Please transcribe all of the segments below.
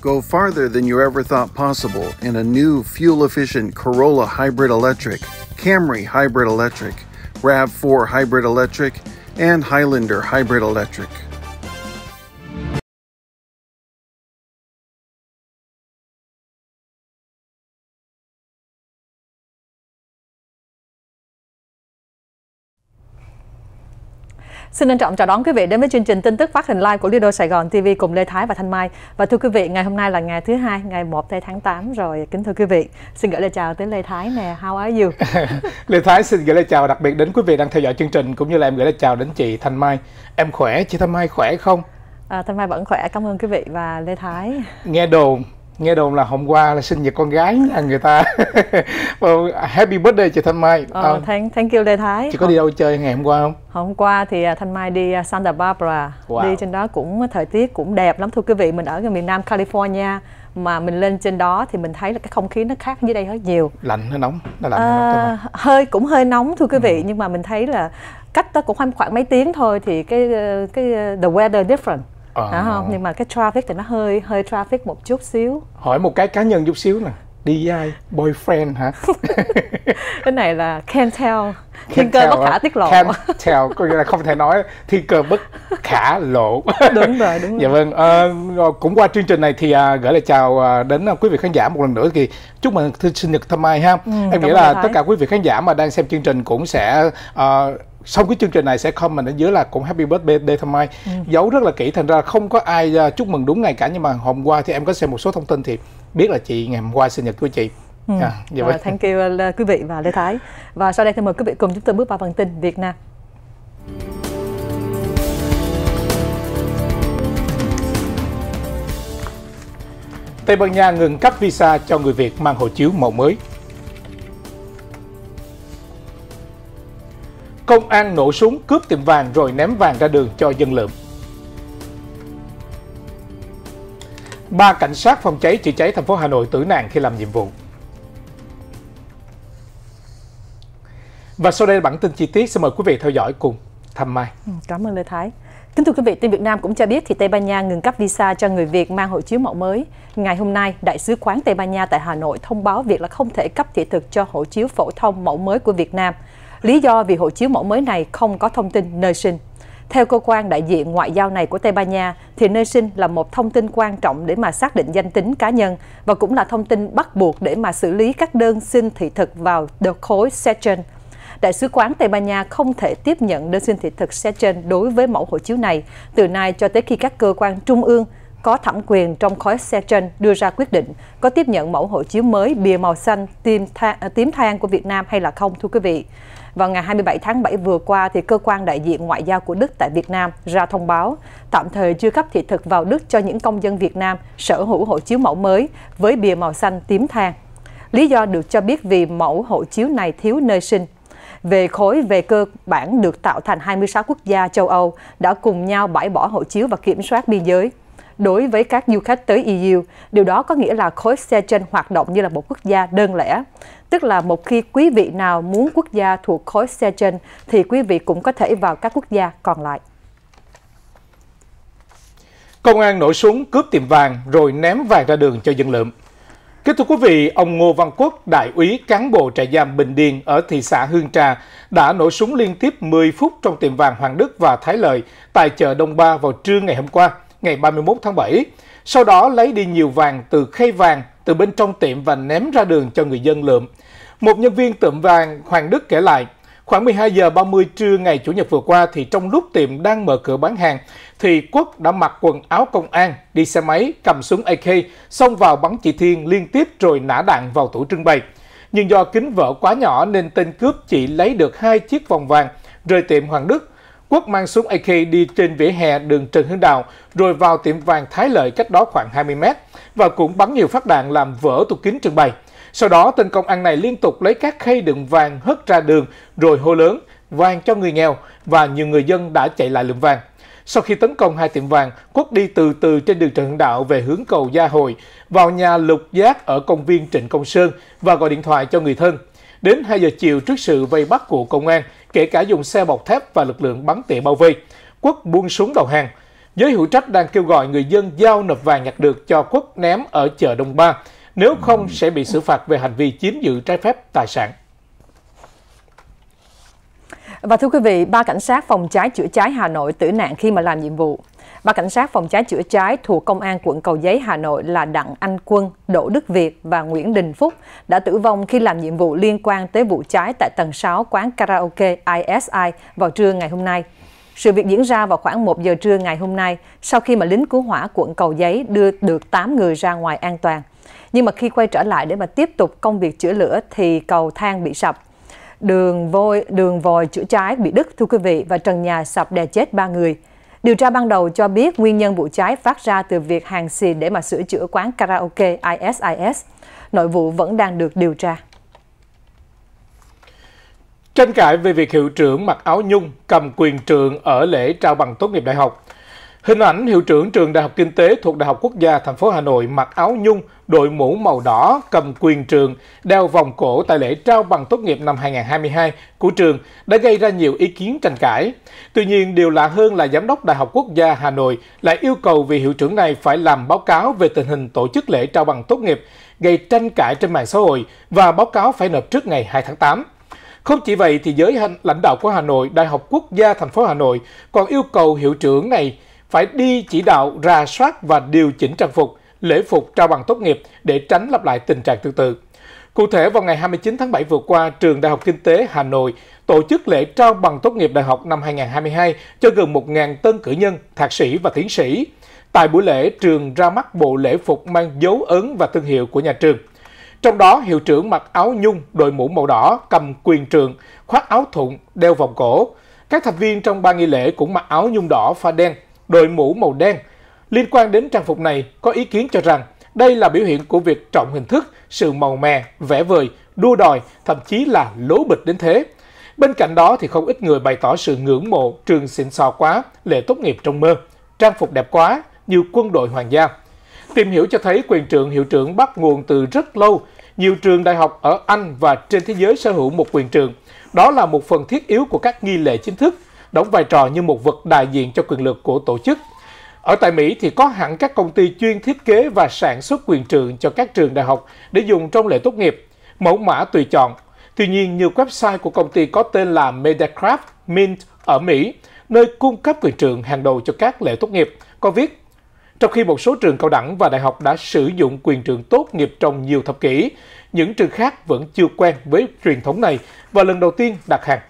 Go farther than you ever thought possible in a new fuel efficient Corolla Hybrid Electric, Camry Hybrid Electric, RAV4 Hybrid Electric, and Highlander Hybrid Electric. Xin trân trọng chào đón quý vị đến với chương trình tin tức phát hình live của Lido Sài Gòn TV cùng Lê Thái và Thanh Mai. Và thưa quý vị, ngày hôm nay là ngày thứ hai, ngày 1 tây tháng 8 rồi. Kính thưa quý vị, xin gửi lời chào tới Lê Thái nè. How are you? Lê Thái xin gửi lời chào đặc biệt đến quý vị đang theo dõi chương trình cũng như là em gửi lời chào đến chị Thanh Mai. Em khỏe, chị Thanh Mai khỏe không? À, Thanh Mai vẫn khỏe, cảm ơn quý vị và Lê Thái. Nghe đồn nghe đồn là hôm qua là sinh nhật con gái là người ta happy birthday chị Thanh Mai. Ờ, oh, thank, thank you Lê Thái. Chị có oh. đi đâu chơi ngày hôm qua không? Hôm qua thì à, Thanh Mai đi à, Santa Barbara. Wow. Đi trên đó cũng à, thời tiết cũng đẹp lắm thưa quý vị. Mình ở cái miền Nam California mà mình lên trên đó thì mình thấy là cái không khí nó khác dưới đây rất nhiều. Lạnh hay nóng? Nó lạnh à, hay nóng ờ, hơi cũng hơi nóng thưa quý vị ừ. nhưng mà mình thấy là cách đó cũng khoảng khoảng mấy tiếng thôi thì cái ờ, cái the weather different à. Ờ. đó không nhưng mà cái traffic thì nó hơi hơi traffic một chút xíu hỏi một cái cá nhân chút xíu nè đi dai boyfriend hả cái này là can tell thiên cơ bất khả tiết lộ can tell có nghĩa là không thể nói thiên cơ bất khả lộ đúng rồi đúng rồi dạ vâng à, cũng qua chương trình này thì à, gửi lời chào à, đến à, quý vị khán giả một lần nữa thì chúc mừng sinh nhật thơm mai ha ừ, em nghĩ là tất cả quý vị khán giả mà đang xem chương trình cũng sẽ à, sau cái chương trình này sẽ comment ở dưới là cũng happy birthday thăm mai ừ. giấu rất là kỹ thành ra không có ai à, chúc mừng đúng ngày cả nhưng mà hôm qua thì em có xem một số thông tin thì biết là chị ngày hôm qua sinh nhật của chị Ừ. À, vậy à, thank you à, quý vị và Lê Thái Và sau đây thì mời quý vị cùng chúng tôi bước vào phần tin Việt Nam Tây Ban Nha ngừng cấp visa cho người Việt mang hộ chiếu màu mới công an nổ súng cướp tiệm vàng rồi ném vàng ra đường cho dân lượm. Ba cảnh sát phòng cháy chữa cháy thành phố Hà Nội tử nạn khi làm nhiệm vụ. Và sau đây là bản tin chi tiết, xin mời quý vị theo dõi cùng Thăm Mai. Ừ, cảm ơn Lê Thái. Kính thưa quý vị, tin Việt Nam cũng cho biết thì Tây Ban Nha ngừng cấp visa cho người Việt mang hộ chiếu mẫu mới. Ngày hôm nay, Đại sứ quán Tây Ban Nha tại Hà Nội thông báo việc là không thể cấp thị thực cho hộ chiếu phổ thông mẫu mới của Việt Nam. Lý do vì hộ chiếu mẫu mới này không có thông tin nơi sinh. Theo cơ quan đại diện ngoại giao này của Tây Ban Nha, thì nơi sinh là một thông tin quan trọng để mà xác định danh tính cá nhân và cũng là thông tin bắt buộc để mà xử lý các đơn xin thị thực vào được khối Seychelles. Đại sứ quán Tây Ban Nha không thể tiếp nhận đơn xin thị thực Seychelles đối với mẫu hộ chiếu này từ nay cho tới khi các cơ quan trung ương có thẩm quyền trong khối Seychelles đưa ra quyết định có tiếp nhận mẫu hộ chiếu mới bìa màu xanh à, tím than, tím than của Việt Nam hay là không thưa quý vị. Vào ngày 27 tháng 7 vừa qua, thì cơ quan đại diện ngoại giao của Đức tại Việt Nam ra thông báo tạm thời chưa cấp thị thực vào Đức cho những công dân Việt Nam sở hữu hộ chiếu mẫu mới với bìa màu xanh tím than. Lý do được cho biết vì mẫu hộ chiếu này thiếu nơi sinh. Về khối về cơ bản được tạo thành 26 quốc gia châu Âu đã cùng nhau bãi bỏ hộ chiếu và kiểm soát biên giới đối với các du khách tới EU. Điều đó có nghĩa là khối xe trên hoạt động như là một quốc gia đơn lẻ. Tức là một khi quý vị nào muốn quốc gia thuộc khối xe trên thì quý vị cũng có thể vào các quốc gia còn lại. Công an nổ súng cướp tiệm vàng rồi ném vàng ra đường cho dân lượm. Kính thưa quý vị, ông Ngô Văn Quốc, đại úy cán bộ trại giam Bình Điền ở thị xã Hương Trà đã nổ súng liên tiếp 10 phút trong tiệm vàng Hoàng Đức và Thái Lợi tại chợ Đông Ba vào trưa ngày hôm qua ngày 31 tháng 7, sau đó lấy đi nhiều vàng từ khay vàng từ bên trong tiệm và ném ra đường cho người dân lượm. Một nhân viên tiệm vàng Hoàng Đức kể lại, khoảng 12 giờ 30 trưa ngày Chủ nhật vừa qua thì trong lúc tiệm đang mở cửa bán hàng thì Quốc đã mặc quần áo công an, đi xe máy, cầm súng AK, xông vào bắn chị Thiên liên tiếp rồi nã đạn vào tủ trưng bày. Nhưng do kính vỡ quá nhỏ nên tên cướp chỉ lấy được hai chiếc vòng vàng, rời tiệm Hoàng Đức Quốc mang súng AK đi trên vỉa hè đường Trần Hưng Đạo, rồi vào tiệm vàng Thái Lợi cách đó khoảng 20 mét và cũng bắn nhiều phát đạn làm vỡ tủ kính trưng bày. Sau đó, tên công an này liên tục lấy các khay đựng vàng hất ra đường rồi hô lớn vàng cho người nghèo và nhiều người dân đã chạy lại lượm vàng. Sau khi tấn công hai tiệm vàng, Quốc đi từ từ trên đường Trần Hưng Đạo về hướng cầu Gia Hội, vào nhà Lục Giác ở công viên Trịnh Công Sơn và gọi điện thoại cho người thân. Đến 2 giờ chiều trước sự vây bắt của công an, kể cả dùng xe bọc thép và lực lượng bắn tỉa bao vây, Quốc buông súng đầu hàng. Giới hữu trách đang kêu gọi người dân giao nộp vàng nhặt được cho Quốc ném ở chợ Đông Ba, nếu không sẽ bị xử phạt về hành vi chiếm giữ trái phép tài sản. Và thưa quý vị, ba cảnh sát phòng cháy chữa cháy Hà Nội tử nạn khi mà làm nhiệm vụ. Ba cảnh sát phòng cháy chữa cháy thuộc Công an quận Cầu Giấy, Hà Nội là Đặng Anh Quân, Đỗ Đức Việt và Nguyễn Đình Phúc đã tử vong khi làm nhiệm vụ liên quan tới vụ cháy tại tầng 6 quán karaoke ISI vào trưa ngày hôm nay. Sự việc diễn ra vào khoảng 1 giờ trưa ngày hôm nay sau khi mà lính cứu hỏa quận Cầu Giấy đưa được 8 người ra ngoài an toàn. Nhưng mà khi quay trở lại để mà tiếp tục công việc chữa lửa thì cầu thang bị sập. Đường vôi, đường vòi chữa cháy bị đứt thưa quý vị và trần nhà sập đè chết 3 người. Điều tra ban đầu cho biết nguyên nhân vụ cháy phát ra từ việc hàng xì để mà sửa chữa quán karaoke ISIS. Nội vụ vẫn đang được điều tra. Tranh cãi về việc hiệu trưởng mặc áo nhung cầm quyền trường ở lễ trao bằng tốt nghiệp đại học Hình ảnh hiệu trưởng trường Đại học Kinh tế thuộc Đại học Quốc gia thành phố Hà Nội mặc áo nhung, đội mũ màu đỏ, cầm quyền trường, đeo vòng cổ tại lễ trao bằng tốt nghiệp năm 2022 của trường đã gây ra nhiều ý kiến tranh cãi. Tuy nhiên, điều lạ hơn là Giám đốc Đại học Quốc gia Hà Nội lại yêu cầu vị hiệu trưởng này phải làm báo cáo về tình hình tổ chức lễ trao bằng tốt nghiệp, gây tranh cãi trên mạng xã hội và báo cáo phải nộp trước ngày 2 tháng 8. Không chỉ vậy thì giới lãnh đạo của Hà Nội, Đại học Quốc gia thành phố Hà Nội còn yêu cầu hiệu trưởng này phải đi chỉ đạo ra soát và điều chỉnh trang phục, lễ phục trao bằng tốt nghiệp để tránh lặp lại tình trạng tương tự. Cụ thể, vào ngày 29 tháng 7 vừa qua, Trường Đại học Kinh tế Hà Nội tổ chức lễ trao bằng tốt nghiệp đại học năm 2022 cho gần 1.000 tân cử nhân, thạc sĩ và tiến sĩ. Tại buổi lễ, trường ra mắt bộ lễ phục mang dấu ấn và thương hiệu của nhà trường. Trong đó, hiệu trưởng mặc áo nhung, đội mũ màu đỏ, cầm quyền trường, khoác áo thụng, đeo vòng cổ. Các thành viên trong ban nghi lễ cũng mặc áo nhung đỏ pha đen, đội mũ màu đen. Liên quan đến trang phục này, có ý kiến cho rằng đây là biểu hiện của việc trọng hình thức, sự màu mè, vẽ vời, đua đòi, thậm chí là lố bịch đến thế. Bên cạnh đó thì không ít người bày tỏ sự ngưỡng mộ trường xịn sò quá, lễ tốt nghiệp trong mơ, trang phục đẹp quá, như quân đội hoàng gia. Tìm hiểu cho thấy quyền trưởng hiệu trưởng bắt nguồn từ rất lâu. Nhiều trường đại học ở Anh và trên thế giới sở hữu một quyền trường, Đó là một phần thiết yếu của các nghi lễ chính thức đóng vai trò như một vật đại diện cho quyền lực của tổ chức. Ở tại Mỹ thì có hẳn các công ty chuyên thiết kế và sản xuất quyền trường cho các trường đại học để dùng trong lễ tốt nghiệp, mẫu mã tùy chọn. Tuy nhiên, nhiều website của công ty có tên là Medacraft Mint ở Mỹ, nơi cung cấp quyền trường hàng đầu cho các lễ tốt nghiệp, có viết trong khi một số trường cao đẳng và đại học đã sử dụng quyền trường tốt nghiệp trong nhiều thập kỷ, những trường khác vẫn chưa quen với truyền thống này và lần đầu tiên đặt hàng.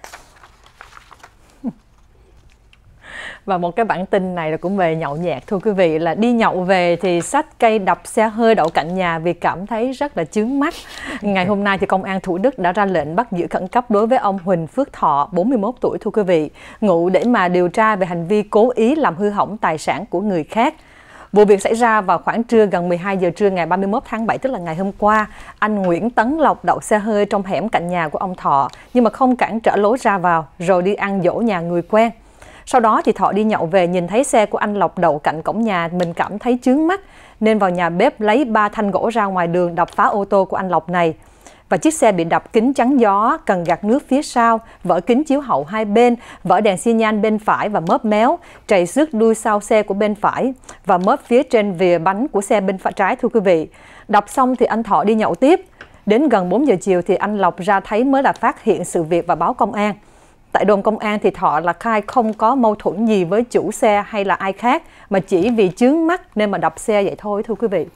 và một cái bản tin này là cũng về nhậu nhẹt thưa quý vị là đi nhậu về thì sách cây đập xe hơi đậu cạnh nhà vì cảm thấy rất là chướng mắt ngày hôm nay thì công an thủ đức đã ra lệnh bắt giữ khẩn cấp đối với ông huỳnh phước thọ 41 tuổi thưa quý vị ngụ để mà điều tra về hành vi cố ý làm hư hỏng tài sản của người khác Vụ việc xảy ra vào khoảng trưa gần 12 giờ trưa ngày 31 tháng 7, tức là ngày hôm qua. Anh Nguyễn Tấn Lộc đậu xe hơi trong hẻm cạnh nhà của ông Thọ, nhưng mà không cản trở lối ra vào, rồi đi ăn dỗ nhà người quen. Sau đó thì Thọ đi nhậu về nhìn thấy xe của anh Lộc đậu cạnh cổng nhà, mình cảm thấy chướng mắt nên vào nhà bếp lấy ba thanh gỗ ra ngoài đường đập phá ô tô của anh Lộc này. Và chiếc xe bị đập kính chắn gió, cần gạt nước phía sau, vỡ kính chiếu hậu hai bên, vỡ đèn xi nhan bên phải và mớp méo, chảy xước đuôi sau xe của bên phải và mớp phía trên vìa bánh của xe bên phải trái thưa quý vị. Đập xong thì anh Thọ đi nhậu tiếp. Đến gần 4 giờ chiều thì anh Lộc ra thấy mới là phát hiện sự việc và báo công an. Tại đồn công an thì Thọ là khai không có mâu thuẫn gì với chủ xe hay là ai khác mà chỉ vì chướng mắt nên mà đập xe vậy thôi thưa quý vị.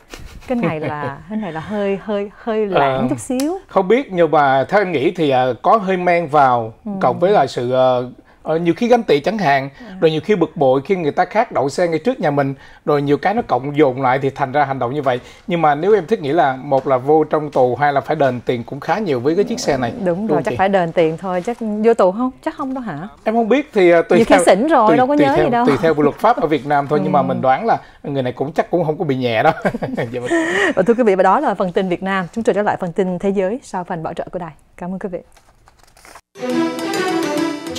Cái này là cái này là hơi hơi hơi ờ, lãng à, chút xíu. Không biết nhưng mà theo em nghĩ thì ờ, có hơi men vào ừ. cộng với là sự ờ, ờ, nhiều khi ganh tị chẳng hạn ừ. rồi nhiều khi bực bội khi người ta khác đậu xe ngay trước nhà mình rồi nhiều cái nó cộng dồn lại thì thành ra hành động như vậy nhưng mà nếu em thích nghĩ là một là vô trong tù hai là phải đền tiền cũng khá nhiều với cái chiếc xe này đúng, đúng rồi chắc chị? phải đền tiền thôi chắc vô tù không chắc không đâu hả em không biết thì ờ, tùy nhiều theo, khi xỉn rồi tùy, đâu có nhớ theo, gì đâu tùy theo luật pháp ở Việt Nam thôi ừ. nhưng mà ừ. mình đoán là người này cũng chắc cũng không có bị nhẹ đâu dạ vâng. và thưa quý vị và đó là phần tin Việt Nam chúng tôi trở lại phần tin thế giới sau phần bảo trợ của đài cảm ơn quý vị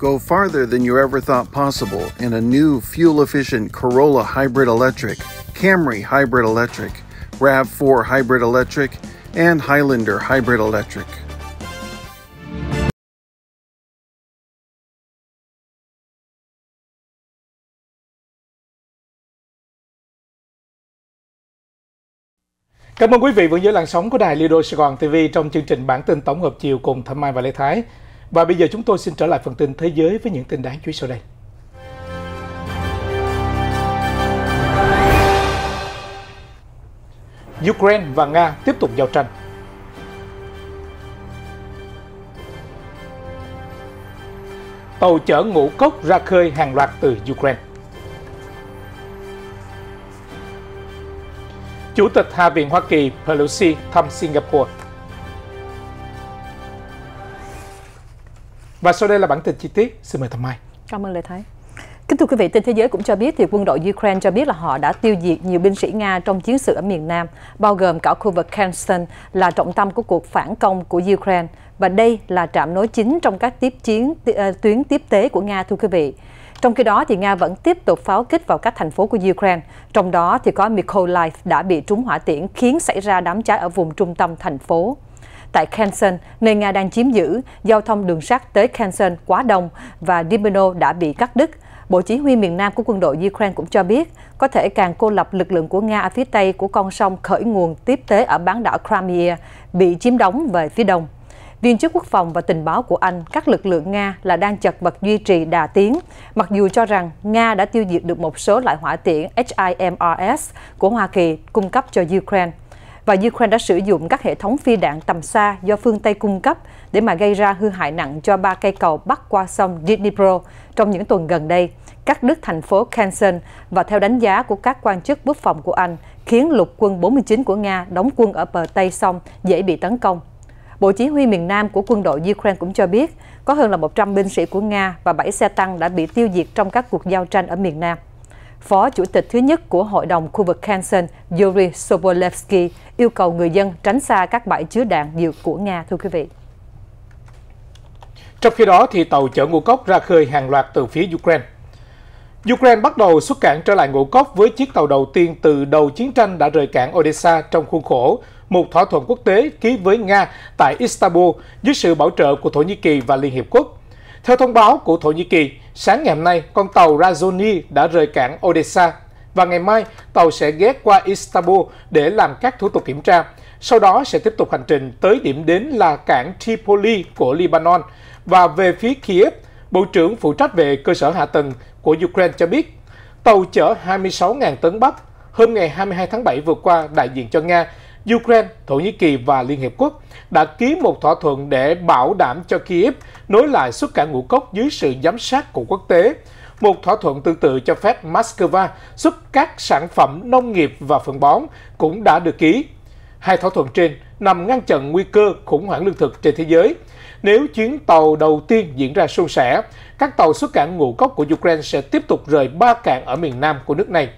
Go farther than you ever thought possible in a new fuel efficient Corolla Hybrid Electric, Camry Hybrid Electric, RAV4 Hybrid Electric, and Highlander Hybrid Electric. Cảm ơn quý vị vẫn dưới làn sóng của đài Lido Sài Gòn TV trong chương trình bản tin tổng hợp chiều cùng Thâm Mai và Lê Thái. Và bây giờ chúng tôi xin trở lại phần tin thế giới với những tin đáng chú ý sau đây. Ukraine và Nga tiếp tục giao tranh. Tàu chở ngũ cốc ra khơi hàng loạt từ Ukraine. Chủ tịch Hạ viện Hoa Kỳ Pelosi thăm Singapore. Và sau đây là bản tin chi tiết. Xin mời Thẩm Mai. Cảm ơn Lê Thái. Kính thưa quý vị, tin thế giới cũng cho biết thì quân đội Ukraine cho biết là họ đã tiêu diệt nhiều binh sĩ Nga trong chiến sự ở miền Nam, bao gồm cả khu vực Kherson là trọng tâm của cuộc phản công của Ukraine. Và đây là trạm nối chính trong các tiếp chiến ờ, tuyến tiếp tế của Nga thưa quý vị. Trong khi đó, thì Nga vẫn tiếp tục pháo kích vào các thành phố của Ukraine, trong đó thì có Mykolaiv đã bị trúng hỏa tiễn khiến xảy ra đám cháy ở vùng trung tâm thành phố tại Kenson, nơi Nga đang chiếm giữ, giao thông đường sắt tới Kenson quá đông và Dnipro đã bị cắt đứt. Bộ Chỉ huy miền Nam của quân đội Ukraine cũng cho biết có thể càng cô lập lực lượng của Nga ở phía tây của con sông khởi nguồn tiếp tế ở bán đảo Crimea, bị chiếm đóng về phía đông. Viên chức quốc phòng và tình báo của Anh, các lực lượng Nga là đang chật vật duy trì đà tiến, mặc dù cho rằng Nga đã tiêu diệt được một số loại hỏa tiễn HIMRs của Hoa Kỳ cung cấp cho Ukraine và Ukraine đã sử dụng các hệ thống phi đạn tầm xa do phương Tây cung cấp để mà gây ra hư hại nặng cho ba cây cầu bắc qua sông Dnipro trong những tuần gần đây, Các đứt thành phố Kherson và theo đánh giá của các quan chức quốc phòng của Anh, khiến lục quân 49 của Nga đóng quân ở bờ Tây sông dễ bị tấn công. Bộ Chỉ huy miền Nam của quân đội Ukraine cũng cho biết có hơn là 100 binh sĩ của Nga và 7 xe tăng đã bị tiêu diệt trong các cuộc giao tranh ở miền Nam. Phó Chủ tịch thứ nhất của Hội đồng khu vực Kansan Yuri Sobolevsky yêu cầu người dân tránh xa các bãi chứa đạn dược của Nga, thưa quý vị. Trong khi đó, thì tàu chở ngũ cốc ra khơi hàng loạt từ phía Ukraine. Ukraine bắt đầu xuất cảng trở lại ngũ cốc với chiếc tàu đầu tiên từ đầu chiến tranh đã rời cảng Odessa trong khuôn khổ một thỏa thuận quốc tế ký với Nga tại Istanbul dưới sự bảo trợ của Thổ Nhĩ Kỳ và Liên Hiệp Quốc theo thông báo của Thổ Nhĩ Kỳ, sáng ngày hôm nay, con tàu Razoni đã rời cảng Odessa và ngày mai tàu sẽ ghé qua Istanbul để làm các thủ tục kiểm tra. Sau đó sẽ tiếp tục hành trình tới điểm đến là cảng Tripoli của Lebanon và về phía Kiev, Bộ trưởng phụ trách về cơ sở hạ tầng của Ukraine cho biết tàu chở 26.000 tấn bắp hôm ngày 22 tháng 7 vừa qua đại diện cho Nga Ukraine, Thổ Nhĩ Kỳ và Liên Hiệp Quốc đã ký một thỏa thuận để bảo đảm cho Kyiv nối lại xuất cảng ngũ cốc dưới sự giám sát của quốc tế. Một thỏa thuận tương tự cho phép Moscow xuất các sản phẩm nông nghiệp và phân bón cũng đã được ký. Hai thỏa thuận trên nằm ngăn chặn nguy cơ khủng hoảng lương thực trên thế giới. Nếu chuyến tàu đầu tiên diễn ra suôn sẻ, các tàu xuất cảng ngũ cốc của Ukraine sẽ tiếp tục rời ba cảng ở miền nam của nước này.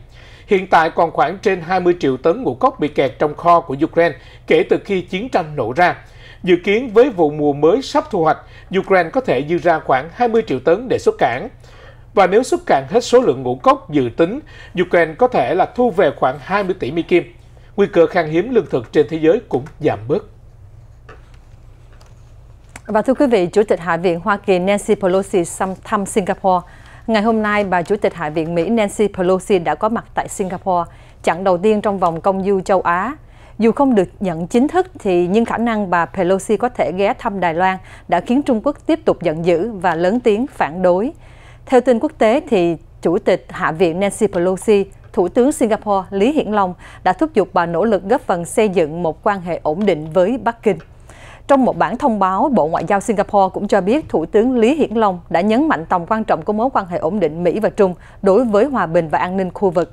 Hiện tại còn khoảng trên 20 triệu tấn ngũ cốc bị kẹt trong kho của Ukraine kể từ khi chiến tranh nổ ra. Dự kiến với vụ mùa mới sắp thu hoạch, Ukraine có thể dư ra khoảng 20 triệu tấn để xuất cảng. Và nếu xuất cảng hết số lượng ngũ cốc dự tính, Ukraine có thể là thu về khoảng 20 tỷ Mỹ kim. Nguy cơ khan hiếm lương thực trên thế giới cũng giảm bớt. Và thưa quý vị, Chủ tịch Hạ viện Hoa Kỳ Nancy Pelosi thăm Singapore Ngày hôm nay, bà Chủ tịch Hạ viện Mỹ Nancy Pelosi đã có mặt tại Singapore, chặng đầu tiên trong vòng công du châu Á. Dù không được nhận chính thức thì nhưng khả năng bà Pelosi có thể ghé thăm Đài Loan đã khiến Trung Quốc tiếp tục giận dữ và lớn tiếng phản đối. Theo tin quốc tế thì Chủ tịch Hạ viện Nancy Pelosi, Thủ tướng Singapore Lý Hiển Long đã thúc giục bà nỗ lực góp phần xây dựng một quan hệ ổn định với Bắc Kinh. Trong một bản thông báo, Bộ Ngoại giao Singapore cũng cho biết Thủ tướng Lý Hiển Long đã nhấn mạnh tầm quan trọng của mối quan hệ ổn định Mỹ và Trung đối với hòa bình và an ninh khu vực.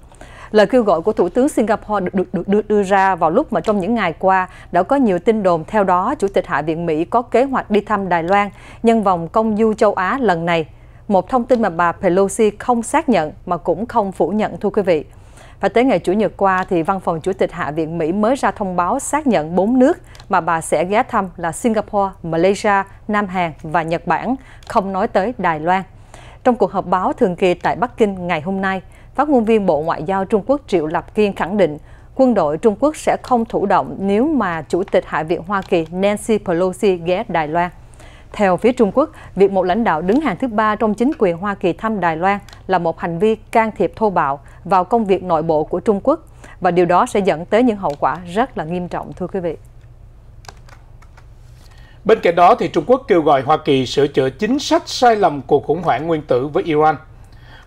Lời kêu gọi của Thủ tướng Singapore được, được, được, được đưa ra vào lúc mà trong những ngày qua đã có nhiều tin đồn theo đó Chủ tịch Hạ viện Mỹ có kế hoạch đi thăm Đài Loan nhân vòng công du châu Á lần này. Một thông tin mà bà Pelosi không xác nhận mà cũng không phủ nhận thưa quý vị. Và tới ngày Chủ nhật qua, thì Văn phòng Chủ tịch Hạ viện Mỹ mới ra thông báo xác nhận 4 nước mà bà sẽ ghé thăm là Singapore, Malaysia, Nam Hàn và Nhật Bản, không nói tới Đài Loan. Trong cuộc họp báo thường kỳ tại Bắc Kinh ngày hôm nay, phát ngôn viên Bộ Ngoại giao Trung Quốc Triệu Lập Kiên khẳng định quân đội Trung Quốc sẽ không thủ động nếu mà Chủ tịch Hạ viện Hoa Kỳ Nancy Pelosi ghé Đài Loan. Theo phía Trung Quốc, việc một lãnh đạo đứng hàng thứ ba trong chính quyền Hoa Kỳ thăm Đài Loan là một hành vi can thiệp thô bạo vào công việc nội bộ của Trung Quốc và điều đó sẽ dẫn tới những hậu quả rất là nghiêm trọng thưa quý vị. Bên cạnh đó thì Trung Quốc kêu gọi Hoa Kỳ sửa chữa chính sách sai lầm cuộc khủng hoảng nguyên tử với Iran.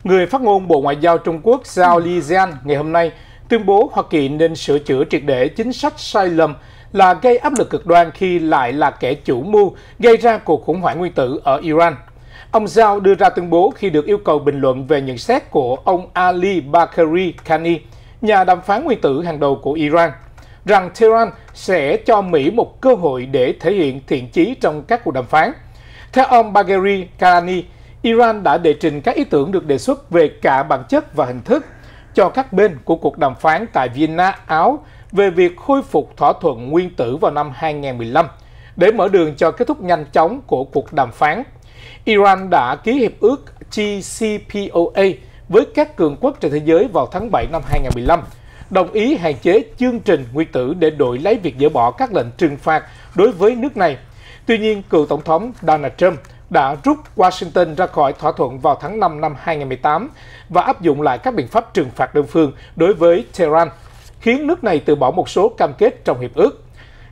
Người phát ngôn Bộ Ngoại giao Trung Quốc Zhao Lijian ngày hôm nay tuyên bố Hoa Kỳ nên sửa chữa triệt để chính sách sai lầm là gây áp lực cực đoan khi lại là kẻ chủ mưu gây ra cuộc khủng hoảng nguyên tử ở Iran. Ông Zhao đưa ra tuyên bố khi được yêu cầu bình luận về nhận xét của ông Ali Bakari Khani, nhà đàm phán nguyên tử hàng đầu của Iran, rằng Tehran sẽ cho Mỹ một cơ hội để thể hiện thiện chí trong các cuộc đàm phán. Theo ông Bakari Khani, Iran đã đệ trình các ý tưởng được đề xuất về cả bản chất và hình thức cho các bên của cuộc đàm phán tại Vienna, Áo về việc khôi phục thỏa thuận nguyên tử vào năm 2015 để mở đường cho kết thúc nhanh chóng của cuộc đàm phán. Iran đã ký hiệp ước JCPOA với các cường quốc trên thế giới vào tháng 7 năm 2015, đồng ý hạn chế chương trình nguyên tử để đổi lấy việc dỡ bỏ các lệnh trừng phạt đối với nước này. Tuy nhiên, cựu Tổng thống Donald Trump đã rút Washington ra khỏi thỏa thuận vào tháng 5 năm 2018 và áp dụng lại các biện pháp trừng phạt đơn phương đối với Tehran khiến nước này từ bỏ một số cam kết trong hiệp ước.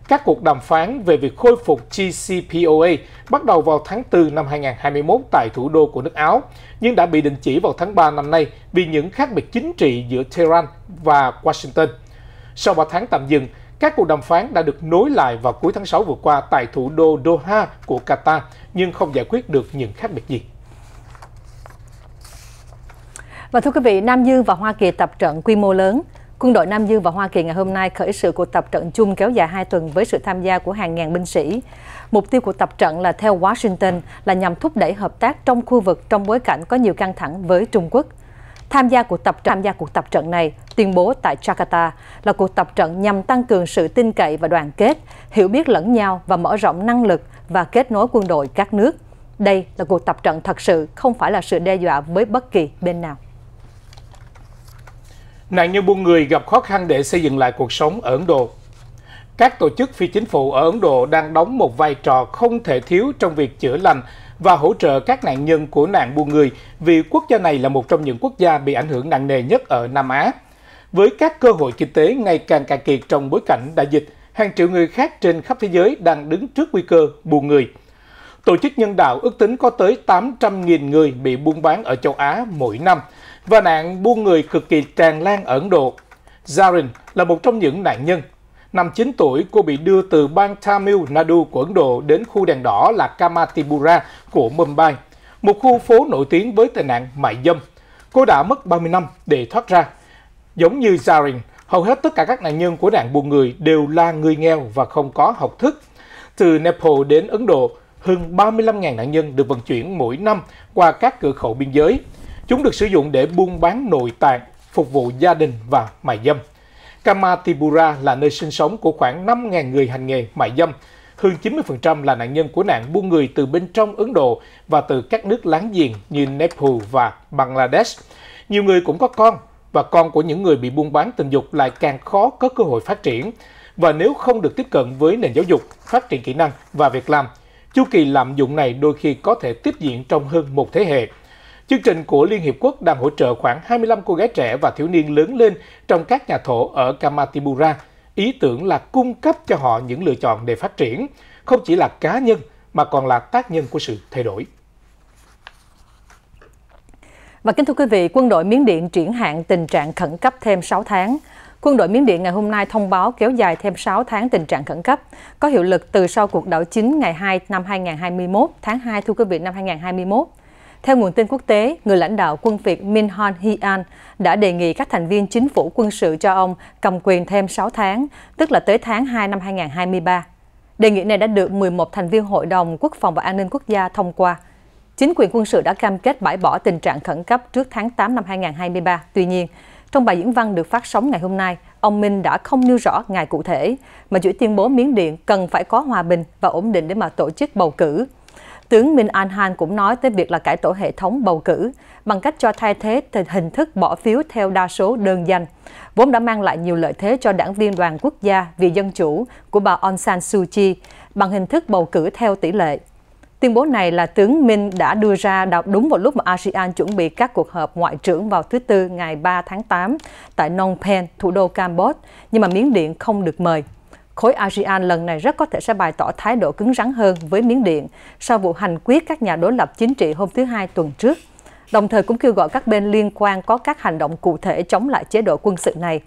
Các cuộc đàm phán về việc khôi phục JCPOA bắt đầu vào tháng 4 năm 2021 tại thủ đô của nước Áo, nhưng đã bị đình chỉ vào tháng 3 năm nay vì những khác biệt chính trị giữa Tehran và Washington. Sau 3 tháng tạm dừng, các cuộc đàm phán đã được nối lại vào cuối tháng 6 vừa qua tại thủ đô Doha của Qatar, nhưng không giải quyết được những khác biệt gì. Và thưa quý vị, Nam Dương và Hoa Kỳ tập trận quy mô lớn. Quân đội Nam Dương và Hoa Kỳ ngày hôm nay khởi sự cuộc tập trận chung kéo dài 2 tuần với sự tham gia của hàng ngàn binh sĩ. Mục tiêu của tập trận là theo Washington là nhằm thúc đẩy hợp tác trong khu vực trong bối cảnh có nhiều căng thẳng với Trung Quốc. Tham gia cuộc tập tham gia cuộc tập trận này tuyên bố tại Jakarta là cuộc tập trận nhằm tăng cường sự tin cậy và đoàn kết, hiểu biết lẫn nhau và mở rộng năng lực và kết nối quân đội các nước. Đây là cuộc tập trận thật sự, không phải là sự đe dọa với bất kỳ bên nào. Nạn nhân buôn người gặp khó khăn để xây dựng lại cuộc sống ở Ấn Độ. Các tổ chức phi chính phủ ở Ấn Độ đang đóng một vai trò không thể thiếu trong việc chữa lành và hỗ trợ các nạn nhân của nạn buôn người vì quốc gia này là một trong những quốc gia bị ảnh hưởng nặng nề nhất ở Nam Á. Với các cơ hội kinh tế ngày càng cạn kiệt trong bối cảnh đại dịch, hàng triệu người khác trên khắp thế giới đang đứng trước nguy cơ buôn người. Tổ chức nhân đạo ước tính có tới 800.000 người bị buôn bán ở châu Á mỗi năm – và nạn buôn người cực kỳ tràn lan ở Ấn Độ. Zarin là một trong những nạn nhân. Năm 9 tuổi, cô bị đưa từ bang Tamil Nadu của Ấn Độ đến khu đèn đỏ là Kamatipura của Mumbai, một khu phố nổi tiếng với tệ nạn mại dâm. Cô đã mất 30 năm để thoát ra. Giống như Zarin, hầu hết tất cả các nạn nhân của nạn buôn người đều là người nghèo và không có học thức. Từ Nepal đến Ấn Độ, hơn 35.000 nạn nhân được vận chuyển mỗi năm qua các cửa khẩu biên giới – Chúng được sử dụng để buôn bán nội tạng, phục vụ gia đình và mại dâm. Kamatibura là nơi sinh sống của khoảng 5.000 người hành nghề mại dâm. Hơn 90% là nạn nhân của nạn buôn người từ bên trong Ấn Độ và từ các nước láng giềng như Nepal và Bangladesh. Nhiều người cũng có con, và con của những người bị buôn bán tình dục lại càng khó có cơ hội phát triển. Và nếu không được tiếp cận với nền giáo dục, phát triển kỹ năng và việc làm, chu kỳ lạm dụng này đôi khi có thể tiếp diễn trong hơn một thế hệ. Chương trình của Liên Hiệp Quốc đang hỗ trợ khoảng 25 cô gái trẻ và thiếu niên lớn lên trong các nhà thổ ở Kamatibura, Ý tưởng là cung cấp cho họ những lựa chọn để phát triển, không chỉ là cá nhân mà còn là tác nhân của sự thay đổi. Và kính thưa quý vị, quân đội Miến Điện triển hạn tình trạng khẩn cấp thêm 6 tháng. Quân đội Miến Điện ngày hôm nay thông báo kéo dài thêm 6 tháng tình trạng khẩn cấp, có hiệu lực từ sau cuộc đảo chính ngày 2 năm 2021, tháng 2 thưa quý vị năm 2021. Theo nguồn tin quốc tế, người lãnh đạo quân Việt Min Hon Hy An đã đề nghị các thành viên chính phủ quân sự cho ông cầm quyền thêm 6 tháng, tức là tới tháng 2 năm 2023. Đề nghị này đã được 11 thành viên Hội đồng Quốc phòng và An ninh Quốc gia thông qua. Chính quyền quân sự đã cam kết bãi bỏ tình trạng khẩn cấp trước tháng 8 năm 2023. Tuy nhiên, trong bài diễn văn được phát sóng ngày hôm nay, ông Minh đã không nêu rõ ngày cụ thể, mà chỉ tuyên bố Miến Điện cần phải có hòa bình và ổn định để mà tổ chức bầu cử. Tướng Minh An Han cũng nói tới việc là cải tổ hệ thống bầu cử bằng cách cho thay thế hình thức bỏ phiếu theo đa số đơn danh, vốn đã mang lại nhiều lợi thế cho đảng viên đoàn quốc gia vì dân chủ của bà Aung San Suu Kyi bằng hình thức bầu cử theo tỷ lệ. Tuyên bố này là tướng Minh đã đưa ra đọc đúng vào lúc mà ASEAN chuẩn bị các cuộc họp ngoại trưởng vào thứ Tư ngày 3 tháng 8 tại Phnom Penh, thủ đô Campuchia, nhưng mà Miến Điện không được mời khối ASEAN lần này rất có thể sẽ bày tỏ thái độ cứng rắn hơn với Miến Điện sau vụ hành quyết các nhà đối lập chính trị hôm thứ Hai tuần trước, đồng thời cũng kêu gọi các bên liên quan có các hành động cụ thể chống lại chế độ quân sự này.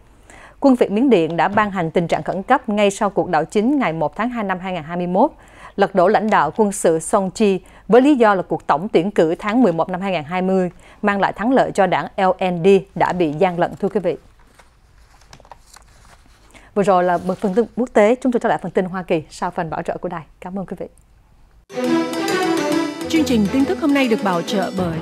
Quân viện Miến Điện đã ban hành tình trạng khẩn cấp ngay sau cuộc đảo chính ngày 1 tháng 2 năm 2021, lật đổ lãnh đạo quân sự Song Chi với lý do là cuộc tổng tuyển cử tháng 11 năm 2020 mang lại thắng lợi cho đảng LND đã bị gian lận thưa quý vị. Vừa rồi là một phần tin quốc tế, chúng tôi trở lại phần tin Hoa Kỳ sau phần bảo trợ của đài. Cảm ơn quý vị. Chương trình tin tức hôm nay được bảo trợ bởi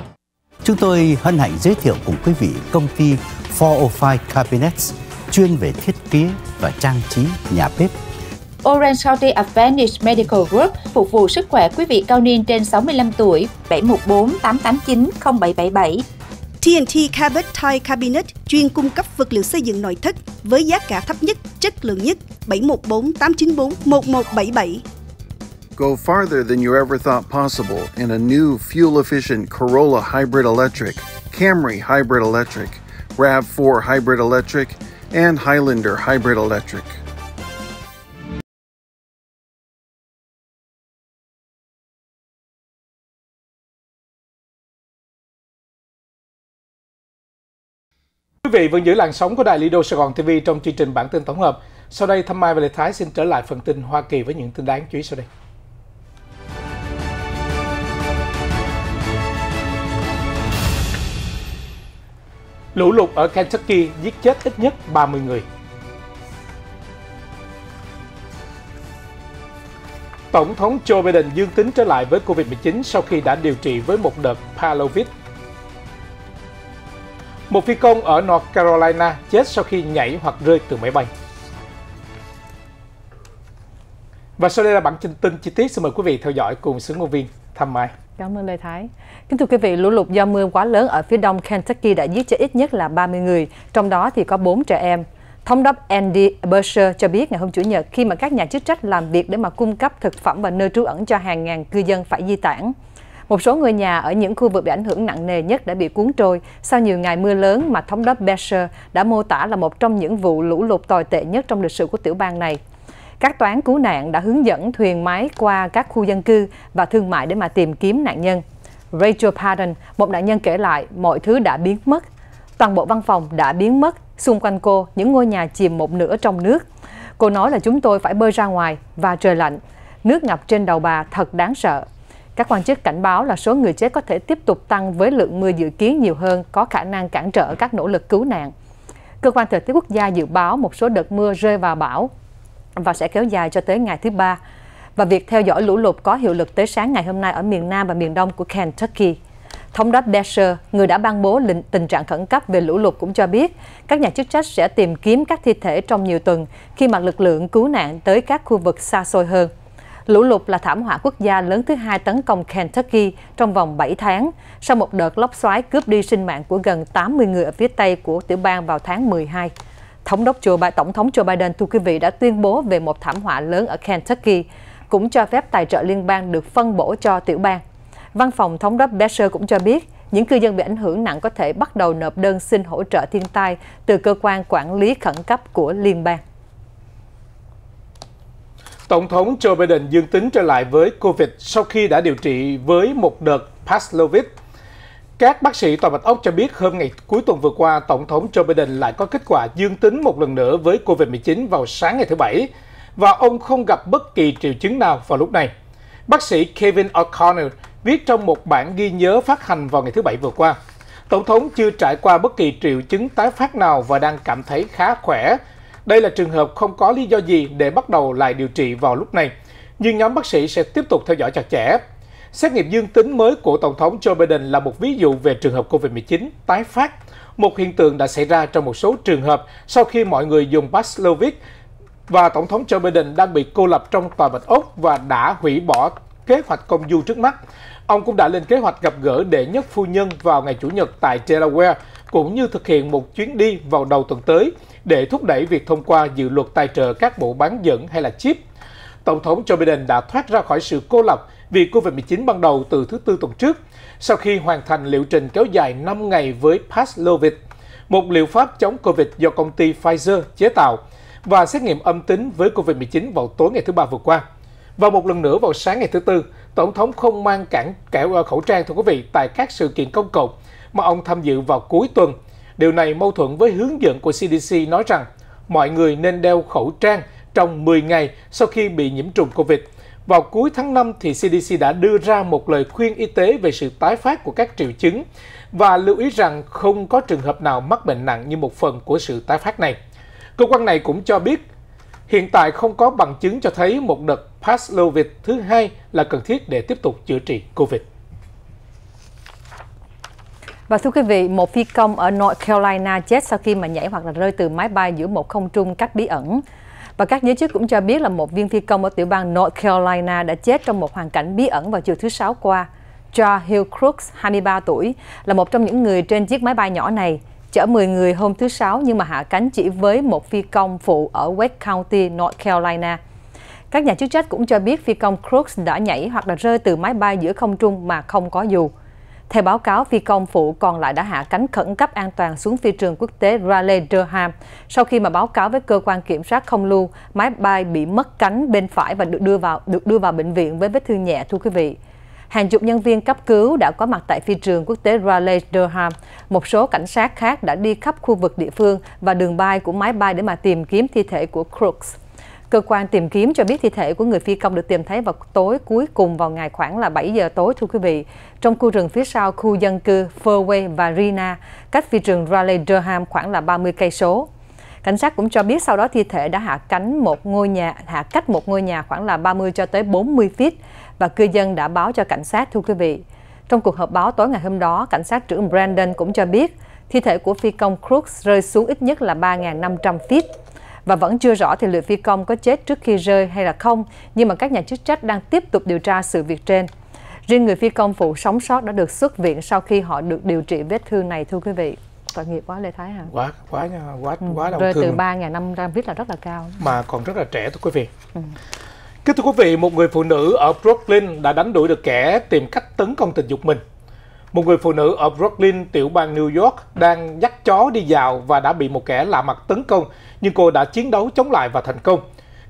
Chúng tôi hân hạnh giới thiệu cùng quý vị công ty 405 Cabinets chuyên về thiết kế và trang trí nhà bếp. Orange County Advantage Medical Group phục vụ sức khỏe quý vị cao niên trên 65 tuổi 714 889 0777 TNT Cabot Thai Cabinet chuyên cung cấp vật liệu xây dựng nội thất với giá cả thấp nhất, chất lượng nhất 714 894 1177. Go farther than you ever thought possible in a new fuel-efficient Corolla Hybrid Electric, Camry Hybrid Electric, RAV4 Hybrid Electric, and Highlander Hybrid Electric. Quý vị vẫn giữ làn sóng của Đài Lido Sài Gòn TV trong chương trình bản tin tổng hợp. Sau đây, Thăm Mai và Lê Thái xin trở lại phần tin Hoa Kỳ với những tin đáng chú ý sau đây. Lũ lụt ở Kentucky giết chết ít nhất 30 người. Tổng thống Joe Biden dương tính trở lại với COVID-19 sau khi đã điều trị với một đợt Palovit một phi công ở North Carolina chết sau khi nhảy hoặc rơi từ máy bay. Và sau đây là bản tin tin chi tiết. Xin mời quý vị theo dõi cùng sướng ngôn viên Thăm Mai. Cảm ơn Lê Thái. Kính thưa quý vị, lũ lụt do mưa quá lớn ở phía đông Kentucky đã giết cho ít nhất là 30 người, trong đó thì có 4 trẻ em. Thống đốc Andy Beshear cho biết ngày hôm Chủ nhật khi mà các nhà chức trách làm việc để mà cung cấp thực phẩm và nơi trú ẩn cho hàng ngàn cư dân phải di tản. Một số người nhà ở những khu vực bị ảnh hưởng nặng nề nhất đã bị cuốn trôi sau nhiều ngày mưa lớn mà thống đốc Besher đã mô tả là một trong những vụ lũ lụt tồi tệ nhất trong lịch sử của tiểu bang này. Các toán cứu nạn đã hướng dẫn thuyền máy qua các khu dân cư và thương mại để mà tìm kiếm nạn nhân. Rachel Pardon, một nạn nhân kể lại, mọi thứ đã biến mất. Toàn bộ văn phòng đã biến mất, xung quanh cô, những ngôi nhà chìm một nửa trong nước. Cô nói là chúng tôi phải bơi ra ngoài và trời lạnh. Nước ngập trên đầu bà thật đáng sợ. Các quan chức cảnh báo là số người chết có thể tiếp tục tăng với lượng mưa dự kiến nhiều hơn, có khả năng cản trở các nỗ lực cứu nạn. Cơ quan thời tiết quốc gia dự báo một số đợt mưa rơi vào bão và sẽ kéo dài cho tới ngày thứ ba. Và việc theo dõi lũ lụt có hiệu lực tới sáng ngày hôm nay ở miền Nam và miền Đông của Kentucky. Thống đốc Dasher, người đã ban bố lệnh tình trạng khẩn cấp về lũ lụt cũng cho biết, các nhà chức trách sẽ tìm kiếm các thi thể trong nhiều tuần khi mà lực lượng cứu nạn tới các khu vực xa xôi hơn. Lũ lụt là thảm họa quốc gia lớn thứ hai tấn công Kentucky trong vòng 7 tháng, sau một đợt lốc xoáy cướp đi sinh mạng của gần 80 người ở phía tây của tiểu bang vào tháng 12. Thống đốc Joe, Tổng thống Joe Biden, thưa quý vị, đã tuyên bố về một thảm họa lớn ở Kentucky, cũng cho phép tài trợ liên bang được phân bổ cho tiểu bang. Văn phòng thống đốc Besser cũng cho biết, những cư dân bị ảnh hưởng nặng có thể bắt đầu nộp đơn xin hỗ trợ thiên tai từ cơ quan quản lý khẩn cấp của liên bang. Tổng thống Joe Biden dương tính trở lại với COVID sau khi đã điều trị với một đợt Paxlovid. Các bác sĩ tòa bạch ốc cho biết hôm ngày cuối tuần vừa qua, Tổng thống Joe Biden lại có kết quả dương tính một lần nữa với COVID-19 vào sáng ngày thứ Bảy, và ông không gặp bất kỳ triệu chứng nào vào lúc này. Bác sĩ Kevin O'Connor viết trong một bản ghi nhớ phát hành vào ngày thứ Bảy vừa qua. Tổng thống chưa trải qua bất kỳ triệu chứng tái phát nào và đang cảm thấy khá khỏe đây là trường hợp không có lý do gì để bắt đầu lại điều trị vào lúc này, nhưng nhóm bác sĩ sẽ tiếp tục theo dõi chặt chẽ. Xét nghiệm dương tính mới của Tổng thống Joe Biden là một ví dụ về trường hợp COVID-19 tái phát, một hiện tượng đã xảy ra trong một số trường hợp sau khi mọi người dùng Paxlovid và Tổng thống Joe Biden đang bị cô lập trong tòa bạch ốc và đã hủy bỏ kế hoạch công du trước mắt. Ông cũng đã lên kế hoạch gặp gỡ đệ nhất phu nhân vào ngày Chủ nhật tại Delaware, cũng như thực hiện một chuyến đi vào đầu tuần tới – để thúc đẩy việc thông qua dự luật tài trợ các bộ bán dẫn hay là chip. Tổng thống Joe Biden đã thoát ra khỏi sự cô lập vì COVID-19 ban đầu từ thứ Tư tuần trước, sau khi hoàn thành liệu trình kéo dài 5 ngày với Paxlovid, một liệu pháp chống COVID do công ty Pfizer chế tạo và xét nghiệm âm tính với COVID-19 vào tối ngày thứ Ba vừa qua. Và một lần nữa vào sáng ngày thứ Tư, Tổng thống không mang cản kẻo ờ, khẩu trang thưa quý vị tại các sự kiện công cộng mà ông tham dự vào cuối tuần – Điều này mâu thuẫn với hướng dẫn của CDC nói rằng mọi người nên đeo khẩu trang trong 10 ngày sau khi bị nhiễm trùng COVID. Vào cuối tháng 5 thì CDC đã đưa ra một lời khuyên y tế về sự tái phát của các triệu chứng và lưu ý rằng không có trường hợp nào mắc bệnh nặng như một phần của sự tái phát này. Cơ quan này cũng cho biết hiện tại không có bằng chứng cho thấy một đợt Paxlovid thứ hai là cần thiết để tiếp tục chữa trị COVID. Và thưa quý vị, một phi công ở North Carolina chết sau khi mà nhảy hoặc là rơi từ máy bay giữa một không trung cách bí ẩn. Và các giới chức cũng cho biết là một viên phi công ở tiểu bang North Carolina đã chết trong một hoàn cảnh bí ẩn vào chiều thứ Sáu qua. John Hill Crooks, 23 tuổi, là một trong những người trên chiếc máy bay nhỏ này, chở 10 người hôm thứ Sáu nhưng mà hạ cánh chỉ với một phi công phụ ở West County, North Carolina. Các nhà chức trách cũng cho biết phi công Crooks đã nhảy hoặc là rơi từ máy bay giữa không trung mà không có dù. Theo báo cáo, phi công phụ còn lại đã hạ cánh khẩn cấp an toàn xuống phi trường quốc tế Raleigh Durham sau khi mà báo cáo với cơ quan kiểm soát không lưu, máy bay bị mất cánh bên phải và được đưa vào được đưa vào bệnh viện với vết thương nhẹ thưa quý vị. Hàng chục nhân viên cấp cứu đã có mặt tại phi trường quốc tế Raleigh Durham. Một số cảnh sát khác đã đi khắp khu vực địa phương và đường bay của máy bay để mà tìm kiếm thi thể của Crooks. Cơ quan tìm kiếm cho biết thi thể của người phi công được tìm thấy vào tối cuối cùng vào ngày khoảng là 7 giờ tối thưa quý vị, trong khu rừng phía sau khu dân cư Furway và Rina, cách phi trường Raleigh Durham khoảng là 30 cây số. Cảnh sát cũng cho biết sau đó thi thể đã hạ cánh một ngôi nhà, hạ cách một ngôi nhà khoảng là 30 cho tới 40 feet và cư dân đã báo cho cảnh sát thưa quý vị. Trong cuộc họp báo tối ngày hôm đó, cảnh sát trưởng Brandon cũng cho biết thi thể của phi công Crooks rơi xuống ít nhất là 3.500 feet và vẫn chưa rõ thì liệu phi công có chết trước khi rơi hay là không, nhưng mà các nhà chức trách đang tiếp tục điều tra sự việc trên. Riêng người phi công phụ sống sót đã được xuất viện sau khi họ được điều trị vết thương này thưa quý vị. Tội nghiệp quá Lê Thái hả? Quá quá nha quá ừ, quá đau Rơi thương. từ 3 ra viết là rất là cao. Mà còn rất là trẻ thưa quý vị. Ừ. Kính thưa quý vị, một người phụ nữ ở Brooklyn đã đánh đuổi được kẻ tìm cách tấn công tình dục mình. Một người phụ nữ ở Brooklyn, tiểu bang New York đang dắt chó đi dạo và đã bị một kẻ lạ mặt tấn công nhưng cô đã chiến đấu chống lại và thành công.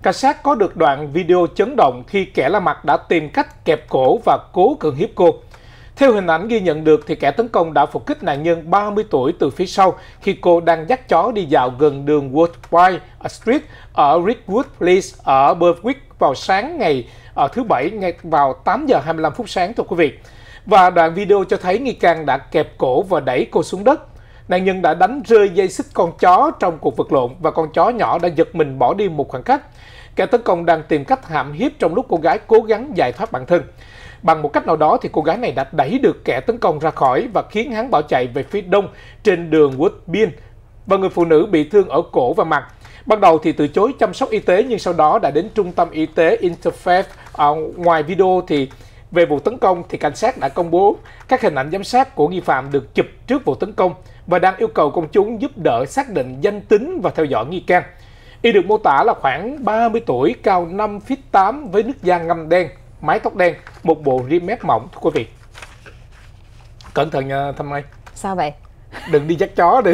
Cảnh sát có được đoạn video chấn động khi kẻ la mặt đã tìm cách kẹp cổ và cố cưỡng hiếp cô. Theo hình ảnh ghi nhận được thì kẻ tấn công đã phục kích nạn nhân 30 tuổi từ phía sau khi cô đang dắt chó đi dạo gần đường Woodby Street ở Redwood Place ở Berwick vào sáng ngày ở ờ, thứ Bảy ngay vào 8 giờ 25 phút sáng thưa quý vị. Và đoạn video cho thấy nghi can đã kẹp cổ và đẩy cô xuống đất. Nạn nhân đã đánh rơi dây xích con chó trong cuộc vật lộn và con chó nhỏ đã giật mình bỏ đi một khoảng cách. Kẻ tấn công đang tìm cách hãm hiếp trong lúc cô gái cố gắng giải thoát bản thân. Bằng một cách nào đó thì cô gái này đã đẩy được kẻ tấn công ra khỏi và khiến hắn bỏ chạy về phía đông trên đường Woodbine và người phụ nữ bị thương ở cổ và mặt. Ban đầu thì từ chối chăm sóc y tế nhưng sau đó đã đến trung tâm y tế Interfaith. À, ngoài video thì về vụ tấn công thì cảnh sát đã công bố các hình ảnh giám sát của nghi phạm được chụp trước vụ tấn công và đang yêu cầu công chúng giúp đỡ xác định danh tính và theo dõi nghi can. Y được mô tả là khoảng 30 tuổi, cao 5 feet 8 với nước da ngâm đen, mái tóc đen, một bộ rim mép mỏng thưa quý vị. Cẩn thận nha à, Thâm Mai. Sao vậy? đừng đi dắt chó đi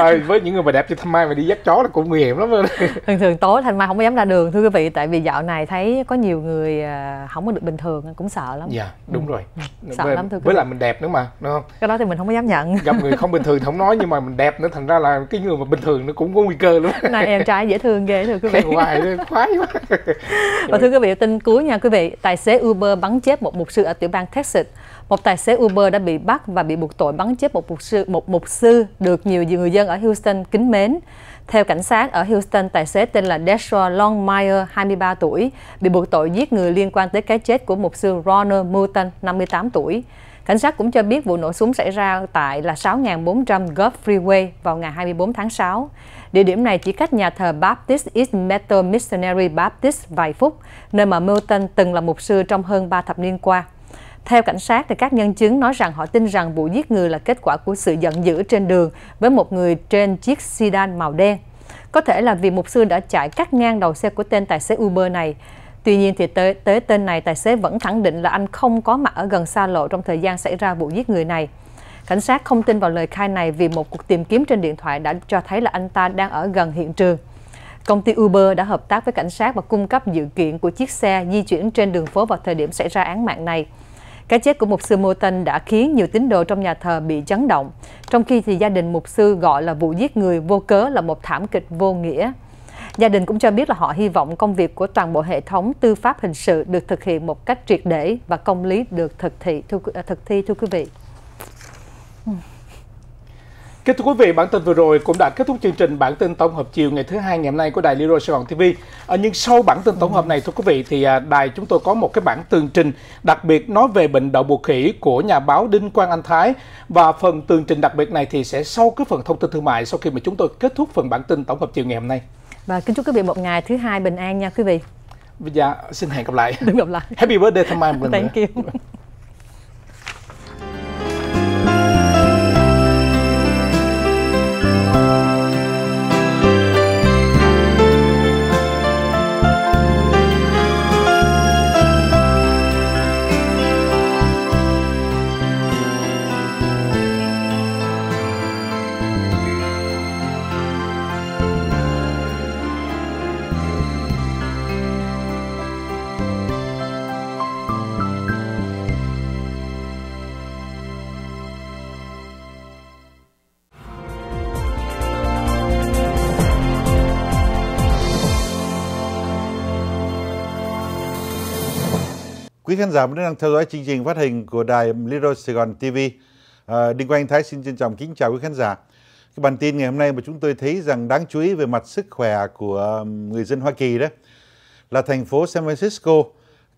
à, với những người mà đẹp như thanh mai mà đi dắt chó là cũng nguy hiểm lắm rồi thường thường tối thanh mai không có dám ra đường thưa quý vị tại vì dạo này thấy có nhiều người à, không có được bình thường cũng sợ lắm dạ đúng ừ. rồi ừ, sợ với, lắm thưa quý với lại mình đẹp nữa mà đúng không cái đó thì mình không có dám nhận gặp người không bình thường không nói nhưng mà mình đẹp nữa thành ra là cái người mà bình thường nó cũng có nguy cơ luôn. này em trai dễ thương ghê thưa quý vị hoài khoái quá và thưa quý vị tin cuối nha quý vị tài xế uber bắn chết một mục sư ở tiểu bang texas một tài xế Uber đã bị bắt và bị buộc tội bắn chết một mục sư, một mục sư được nhiều người dân ở Houston kính mến. Theo cảnh sát ở Houston, tài xế tên là Deshaun Longmire, 23 tuổi, bị buộc tội giết người liên quan tới cái chết của mục sư Ronald Moulton, 58 tuổi. Cảnh sát cũng cho biết vụ nổ súng xảy ra tại là 6.400 Gulf Freeway vào ngày 24 tháng 6. Địa điểm này chỉ cách nhà thờ Baptist East Metal Missionary Baptist vài phút, nơi mà Milton từng là mục sư trong hơn 3 thập niên qua. Theo cảnh sát, thì các nhân chứng nói rằng họ tin rằng vụ giết người là kết quả của sự giận dữ trên đường với một người trên chiếc sedan màu đen. Có thể là vì mục sư đã chạy cắt ngang đầu xe của tên tài xế Uber này. Tuy nhiên thì tới, tới tên này tài xế vẫn khẳng định là anh không có mặt ở gần xa lộ trong thời gian xảy ra vụ giết người này. Cảnh sát không tin vào lời khai này vì một cuộc tìm kiếm trên điện thoại đã cho thấy là anh ta đang ở gần hiện trường. Công ty Uber đã hợp tác với cảnh sát và cung cấp dự kiện của chiếc xe di chuyển trên đường phố vào thời điểm xảy ra án mạng này. Cái chết của mục sư mô Moulton đã khiến nhiều tín đồ trong nhà thờ bị chấn động, trong khi thì gia đình mục sư gọi là vụ giết người vô cớ là một thảm kịch vô nghĩa. Gia đình cũng cho biết là họ hy vọng công việc của toàn bộ hệ thống tư pháp hình sự được thực hiện một cách triệt để và công lý được thực thi, thực thi thưa quý vị. Kính thưa quý vị, bản tin vừa rồi cũng đã kết thúc chương trình bản tin tổng hợp chiều ngày thứ hai ngày hôm nay của Đài Lido Sài Gòn TV. À, nhưng sau bản tin tổng hợp này thưa quý vị thì à, đài chúng tôi có một cái bản tường trình đặc biệt nói về bệnh đậu mùa khỉ của nhà báo Đinh Quang Anh Thái và phần tường trình đặc biệt này thì sẽ sau cái phần thông tin thương mại sau khi mà chúng tôi kết thúc phần bản tin tổng hợp chiều ngày hôm nay. Và kính chúc quý vị một ngày thứ hai bình an nha quý vị. Dạ, xin hẹn gặp lại. Đừng gặp lại. Happy birthday to my Thank you. Dạ. khán giả vẫn đang theo dõi chương trình phát hình của đài Little Sài Gòn TV. À, Đinh Quang Thái xin trân trọng kính chào quý khán giả. Cái bản tin ngày hôm nay mà chúng tôi thấy rằng đáng chú ý về mặt sức khỏe của um, người dân Hoa Kỳ đó là thành phố San Francisco.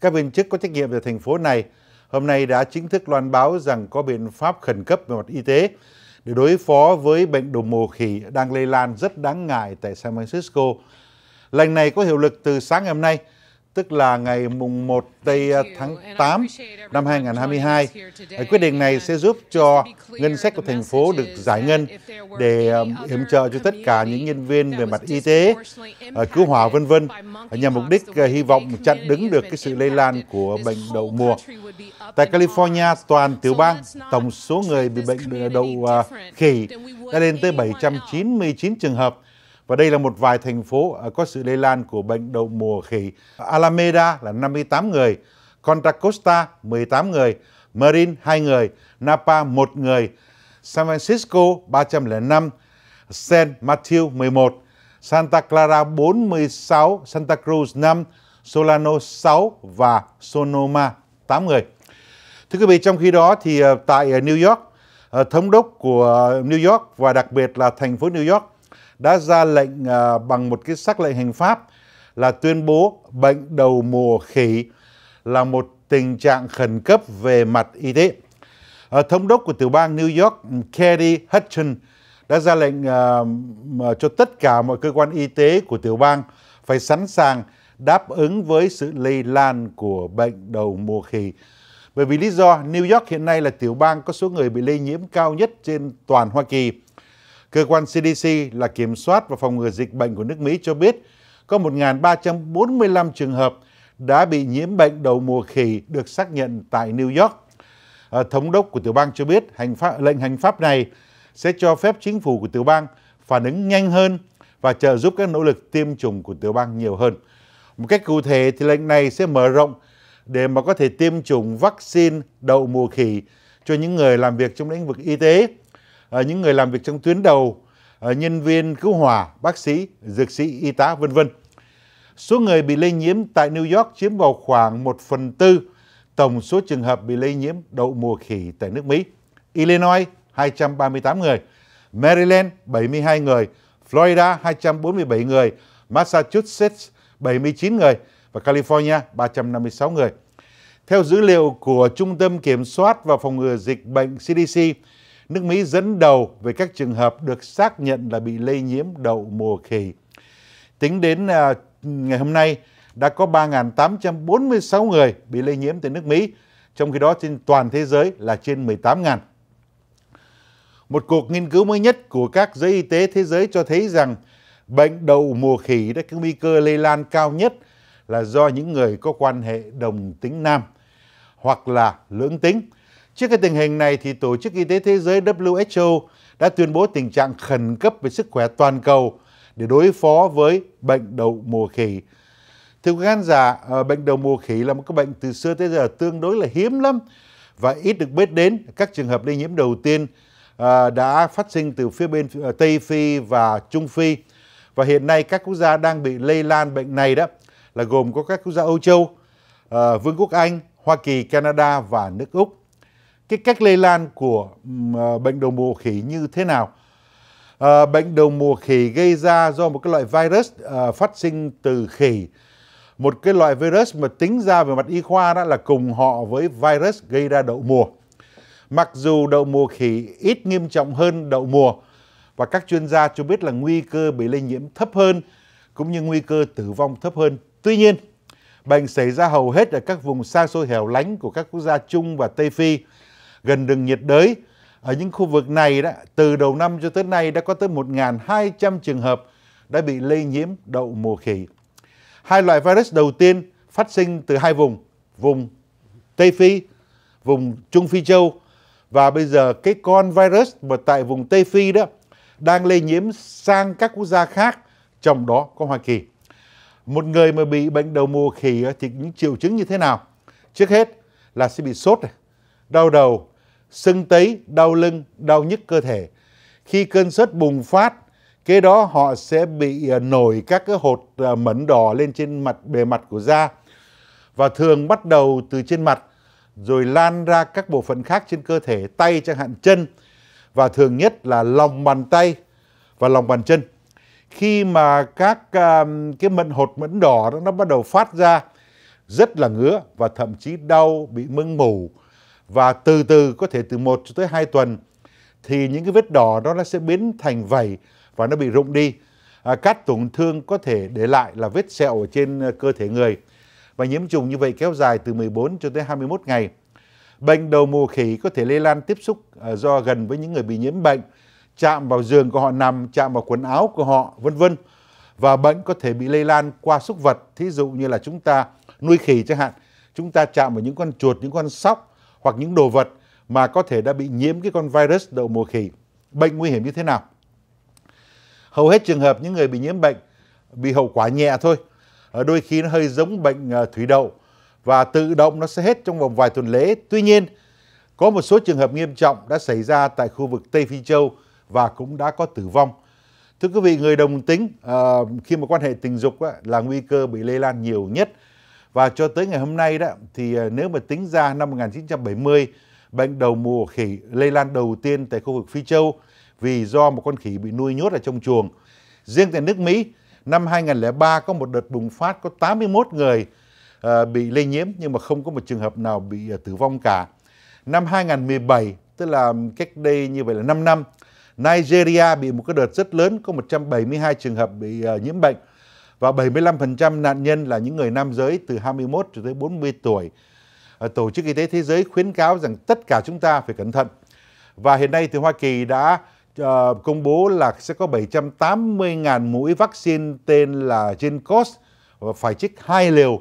Các viên chức có trách nhiệm về thành phố này hôm nay đã chính thức loan báo rằng có biện pháp khẩn cấp về mặt y tế để đối phó với bệnh đổ mồ khỉ đang lây lan rất đáng ngại tại San Francisco. Lệnh này có hiệu lực từ sáng ngày hôm nay tức là ngày mùng 1 tây à, tháng 8 năm 2022. Quyết định này sẽ giúp cho ngân sách của thành phố được giải ngân để yểm um, trợ cho tất cả những nhân viên về mặt y tế, à, cứu hỏa vân vân nhằm mục đích à, hy vọng chặn đứng được cái sự lây lan của bệnh đậu mùa. Tại California, toàn tiểu bang, tổng số người bị bệnh đậu khỉ đã lên tới 799 trường hợp và đây là một vài thành phố à, có sự lây lan của bệnh đậu mùa khỉ. Alameda là 58 người, Contra Costa 18 người, Marin 2 người, Napa 1 người, San Francisco 305, San Mateo 11, Santa Clara 46, Santa Cruz 5, Solano 6 và Sonoma 8 người. Thưa quý vị, trong khi đó thì à, tại à, New York, thống đốc của New York và đặc biệt là thành phố New York đã ra lệnh à, bằng một cái sắc lệnh hành pháp là tuyên bố bệnh đầu mùa khỉ là một tình trạng khẩn cấp về mặt y tế. À, thống đốc của tiểu bang New York Kerry Hutton đã ra lệnh à, cho tất cả mọi cơ quan y tế của tiểu bang phải sẵn sàng đáp ứng với sự lây lan của bệnh đầu mùa khỉ. Bởi vì lý do New York hiện nay là tiểu bang có số người bị lây nhiễm cao nhất trên toàn Hoa Kỳ. Cơ quan CDC là kiểm soát và phòng ngừa dịch bệnh của nước Mỹ cho biết có 1.345 trường hợp đã bị nhiễm bệnh đầu mùa khỉ được xác nhận tại New York. Ờ, thống đốc của tiểu bang cho biết hành pháp, lệnh hành pháp này sẽ cho phép chính phủ của tiểu bang phản ứng nhanh hơn và trợ giúp các nỗ lực tiêm chủng của tiểu bang nhiều hơn. Một cách cụ thể thì lệnh này sẽ mở rộng để mà có thể tiêm chủng vaccine đậu mùa khỉ cho những người làm việc trong lĩnh vực y tế Ờ, những người làm việc trong tuyến đầu, ờ, nhân viên cứu hỏa, bác sĩ, dược sĩ, y tá, vân vân. Số người bị lây nhiễm tại New York chiếm vào khoảng 1 phần tư tổng số trường hợp bị lây nhiễm đậu mùa khỉ tại nước Mỹ. Illinois 238 người, Maryland 72 người, Florida 247 người, Massachusetts 79 người và California 356 người. Theo dữ liệu của Trung tâm Kiểm soát và Phòng ngừa Dịch bệnh CDC, Nước Mỹ dẫn đầu về các trường hợp được xác nhận là bị lây nhiễm đậu mùa khỉ. Tính đến à, ngày hôm nay, đã có 3.846 người bị lây nhiễm tại nước Mỹ, trong khi đó trên toàn thế giới là trên 18.000. Một cuộc nghiên cứu mới nhất của các giới y tế thế giới cho thấy rằng bệnh đậu mùa khỉ đã có nguy cơ lây lan cao nhất là do những người có quan hệ đồng tính nam hoặc là lưỡng tính. Trước cái tình hình này thì Tổ chức Y tế Thế giới WHO đã tuyên bố tình trạng khẩn cấp về sức khỏe toàn cầu để đối phó với bệnh đậu mùa khỉ. Thưa quý khán giả, ờ, bệnh đậu mùa khỉ là một cái bệnh từ xưa tới giờ tương đối là hiếm lắm và ít được biết đến. Các trường hợp lây nhiễm đầu tiên ờ, đã phát sinh từ phía bên ờ, Tây Phi và Trung Phi. Và hiện nay các quốc gia đang bị lây lan bệnh này đó là gồm có các quốc gia Âu Châu, Vương quốc Anh, Hoa Kỳ, Canada và nước Úc cái cách lây lan của ờ, bệnh đầu mùa khỉ như thế nào. À, bệnh đầu mùa khỉ gây ra do một cái loại virus à, phát sinh từ khỉ. Một cái loại virus mà tính ra về mặt y khoa đó là cùng họ với virus gây ra đậu mùa. Mặc dù đậu mùa khỉ ít nghiêm trọng hơn đậu mùa và các chuyên gia cho biết là nguy cơ bị lây nhiễm thấp hơn cũng như nguy cơ tử vong thấp hơn. Tuy nhiên, bệnh xảy ra hầu hết ở các vùng xa xôi hẻo lánh của các quốc gia Trung và Tây Phi gần đường nhiệt đới. Ở những khu vực này, đó, từ đầu năm cho tới nay đã có tới 1.200 trường hợp đã bị lây nhiễm đậu mùa khỉ. Hai loại virus đầu tiên phát sinh từ hai vùng, vùng Tây Phi, vùng Trung Phi Châu và bây giờ cái con virus mà tại vùng Tây Phi đó đang lây nhiễm sang các quốc gia khác, trong đó có Hoa Kỳ. Một người mà bị bệnh đầu mùa khỉ thì những triệu chứng như thế nào? Trước hết là sẽ bị sốt, đau đầu, sưng tấy, đau lưng, đau nhức cơ thể. Khi cơn sốt bùng phát, kế đó họ sẽ bị à, nổi các cái hột à, mẩn đỏ lên trên mặt bề mặt của da và thường bắt đầu từ trên mặt rồi lan ra các bộ phận khác trên cơ thể, tay chẳng hạn chân và thường nhất là lòng bàn tay và lòng bàn chân. Khi mà các à, cái mận hột mẩn đỏ đó, nó bắt đầu phát ra rất là ngứa và thậm chí đau bị mưng mủ và từ từ có thể từ 1 cho tới 2 tuần thì những cái vết đỏ đó nó sẽ biến thành vảy và nó bị rụng đi. À, các tổn thương có thể để lại là vết sẹo ở trên ờ, cơ thể người và nhiễm trùng như vậy kéo dài từ 14 cho tới 21 ngày. Bệnh đầu mùa khỉ có thể lây lan tiếp xúc ờ, do gần với những người bị nhiễm bệnh, chạm vào giường của họ nằm, chạm vào quần áo của họ, vân vân. Và bệnh có thể bị lây lan qua súc vật, thí dụ như là chúng ta nuôi khỉ chẳng hạn, chúng ta chạm vào những con chuột, những con sóc hoặc những đồ vật mà có thể đã bị nhiễm cái con virus đậu mùa khỉ. Bệnh nguy hiểm như thế nào? Hầu hết trường hợp những người bị nhiễm bệnh bị hậu quả nhẹ thôi. Ở ờ, đôi khi nó hơi giống bệnh ờ, thủy đậu và tự động nó sẽ hết trong vòng vài tuần lễ. Tuy nhiên, có một số trường hợp nghiêm trọng đã xảy ra tại khu vực Tây Phi Châu và cũng đã có tử vong. Thưa quý vị, người đồng tính ờ, khi mà quan hệ tình dục là nguy cơ bị lây lan nhiều nhất và cho tới ngày hôm nay đó thì ờ, nếu mà tính ra năm 1970, bệnh đầu mùa khỉ lây lan đầu tiên tại khu vực Phi Châu vì do một con khỉ bị nuôi nhốt ở trong chuồng. Riêng tại nước Mỹ, năm 2003 có một đợt bùng phát có 81 người ờ, bị lây nhiễm nhưng mà không có một trường hợp nào bị ờ, tử vong cả. Năm 2017, tức là cách đây như vậy là 5 năm, Nigeria bị một cái đợt rất lớn có 172 trường hợp bị nhiễm bệnh và 75% nạn nhân là những người nam giới từ 21 cho tới 40 tuổi. Ờ, Tổ chức Y tế Thế giới khuyến cáo rằng tất cả chúng ta phải cẩn thận. Và hiện nay thì Hoa Kỳ đã uh, công bố là sẽ có 780.000 mũi vaccine tên là Gencos và phải chích hai liều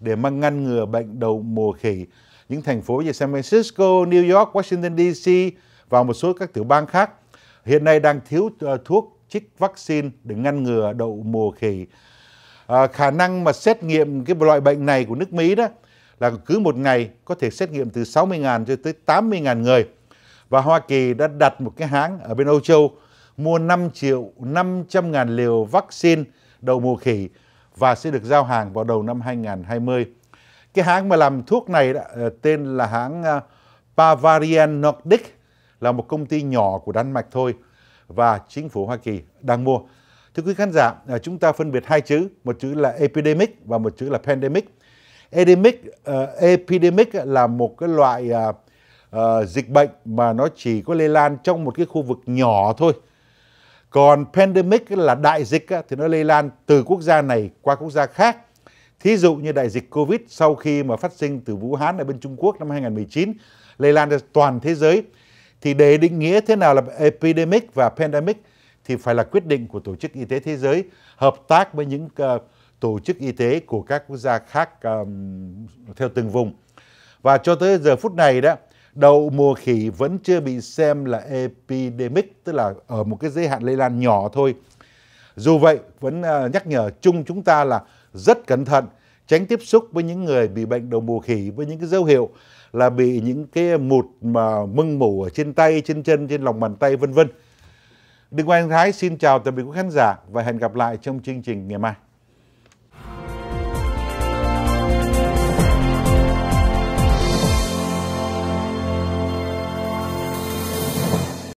để mà ngăn ngừa bệnh đầu mùa khỉ. Những thành phố như San Francisco, New York, Washington DC và một số các tiểu bang khác hiện nay đang thiếu uh, thuốc chích vaccine để ngăn ngừa đậu mùa khỉ À, khả năng mà xét nghiệm cái loại bệnh này của nước Mỹ đó là cứ một ngày có thể xét nghiệm từ 60.000 cho tới 80.000 người. Và Hoa Kỳ đã đặt một cái hãng ở bên Âu Châu mua 5 triệu 500 ngàn liều vaccine đậu mùa khỉ và sẽ được giao hàng vào đầu năm 2020. Cái hãng mà làm thuốc này đó, ờ, tên là hãng ờ, Bavarian Nordic là một công ty nhỏ của Đan Mạch thôi và chính phủ Hoa Kỳ đang mua. Thưa quý khán giả, à, chúng ta phân biệt hai chữ, một chữ là epidemic và một chữ là pandemic. Epidemic, uh, à, epidemic là một cái loại uh, uh, dịch bệnh mà nó chỉ có lây lan trong một cái khu vực nhỏ thôi. Còn pandemic là đại dịch thì nó lây lan từ quốc gia này qua quốc gia khác. Thí dụ như đại dịch Covid sau khi mà phát sinh từ Vũ Hán ở bên Trung Quốc năm 2019 lây lan ra toàn thế giới thì để định nghĩa thế nào là epidemic và pandemic thì phải là quyết định của Tổ chức Y tế Thế giới hợp tác với những uh, tổ chức y tế của các quốc gia khác um, theo từng vùng. Và cho tới giờ phút này đó, đậu mùa khỉ vẫn chưa bị xem là epidemic, tức là ở một cái giới hạn lây lan nhỏ thôi. Dù vậy, vẫn uh, nhắc nhở chung chúng ta là rất cẩn thận, tránh tiếp xúc với những người bị bệnh đậu mùa khỉ với những cái dấu hiệu là bị những cái mụt mà mưng mủ ở trên tay, trên chân, trên lòng bàn tay vân vân Đinh Quang Thái xin chào tạm biệt quý khán giả và hẹn gặp lại trong chương trình ngày mai.